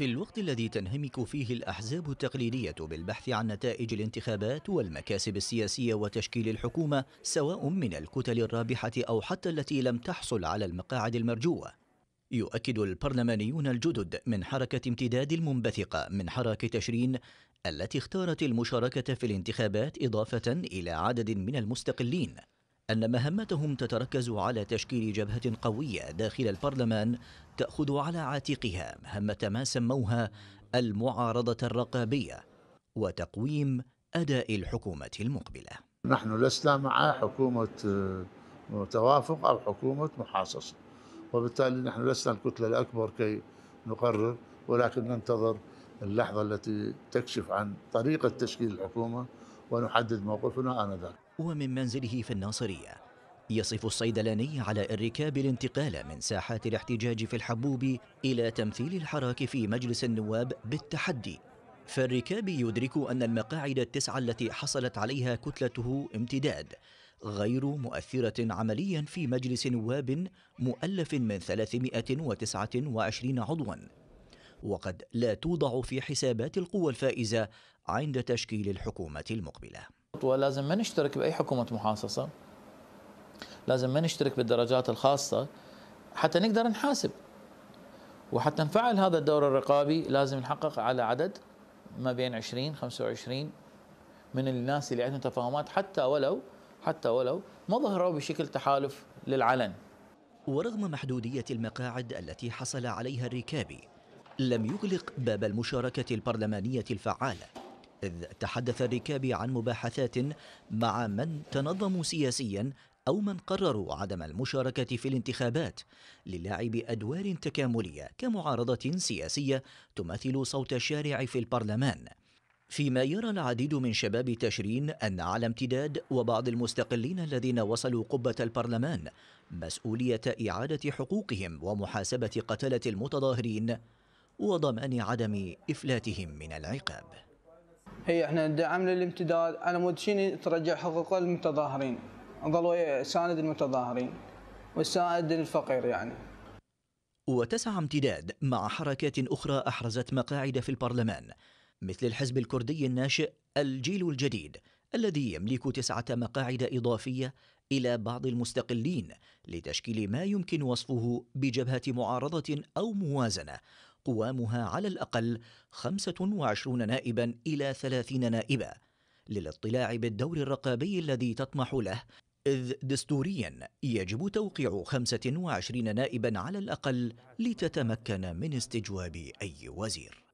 في الوقت الذي تنهمك فيه الأحزاب التقليدية بالبحث عن نتائج الانتخابات والمكاسب السياسية وتشكيل الحكومة سواء من الكتل الرابحة أو حتى التي لم تحصل على المقاعد المرجوة يؤكد البرلمانيون الجدد من حركة امتداد المنبثقة من حركة تشرين التي اختارت المشاركة في الانتخابات إضافة إلى عدد من المستقلين أن مهمتهم تتركز على تشكيل جبهة قوية داخل البرلمان تأخذ على عاتقها مهمة ما سموها المعارضة الرقابية وتقويم أداء الحكومة المقبلة نحن لسنا مع حكومة آه، توافق أو حكومة محاصصة وبالتالي نحن لسنا الكتلة الأكبر كي نقرر ولكن ننتظر اللحظة التي تكشف عن طريقة تشكيل الحكومة ونحدد موقفنا آنذاك ومن منزله في الناصرية يصف الصيدلاني علاء الركاب الانتقال من ساحات الاحتجاج في الحبوب إلى تمثيل الحراك في مجلس النواب بالتحدي فالركاب يدرك أن المقاعد التسعة التي حصلت عليها كتلته امتداد غير مؤثرة عمليا في مجلس نواب مؤلف من 329 عضواً وقد لا توضع في حسابات القوى الفائزة عند تشكيل الحكومة المقبلة ولازم ما نشترك بأي حكومة محاصصة لازم ما نشترك بالدرجات الخاصة حتى نقدر نحاسب وحتى نفعل هذا الدور الرقابي لازم نحقق على عدد ما بين 20 25 من الناس اللي عندهم تفاهمات حتى ولو حتى ولو ما ظهروا بشكل تحالف للعلن ورغم محدودية المقاعد التي حصل عليها الركابي لم يغلق باب المشاركة البرلمانية الفعالة إذ تحدث الركاب عن مباحثات مع من تنظموا سياسيا أو من قرروا عدم المشاركة في الانتخابات للعب أدوار تكاملية كمعارضة سياسية تمثل صوت الشارع في البرلمان فيما يرى العديد من شباب تشرين أن على امتداد وبعض المستقلين الذين وصلوا قبة البرلمان مسؤولية إعادة حقوقهم ومحاسبة قتلة المتظاهرين وضمان عدم إفلاتهم من العقاب هي احنا دعمنا الامتداد على مود شنو ترجع حقوق المتظاهرين ظلوا ساند المتظاهرين وساعد الفقير يعني وتسعى امتداد مع حركات أخرى أحرزت مقاعد في البرلمان مثل الحزب الكردي الناشئ الجيل الجديد الذي يملك تسعة مقاعد إضافية إلى بعض المستقلين لتشكيل ما يمكن وصفه بجبهة معارضة أو موازنة قوامها على الأقل 25 نائبا إلى 30 نائبا للاطلاع بالدور الرقابي الذي تطمح له إذ دستوريا يجب توقيع 25 نائبا على الأقل لتتمكن من استجواب أي وزير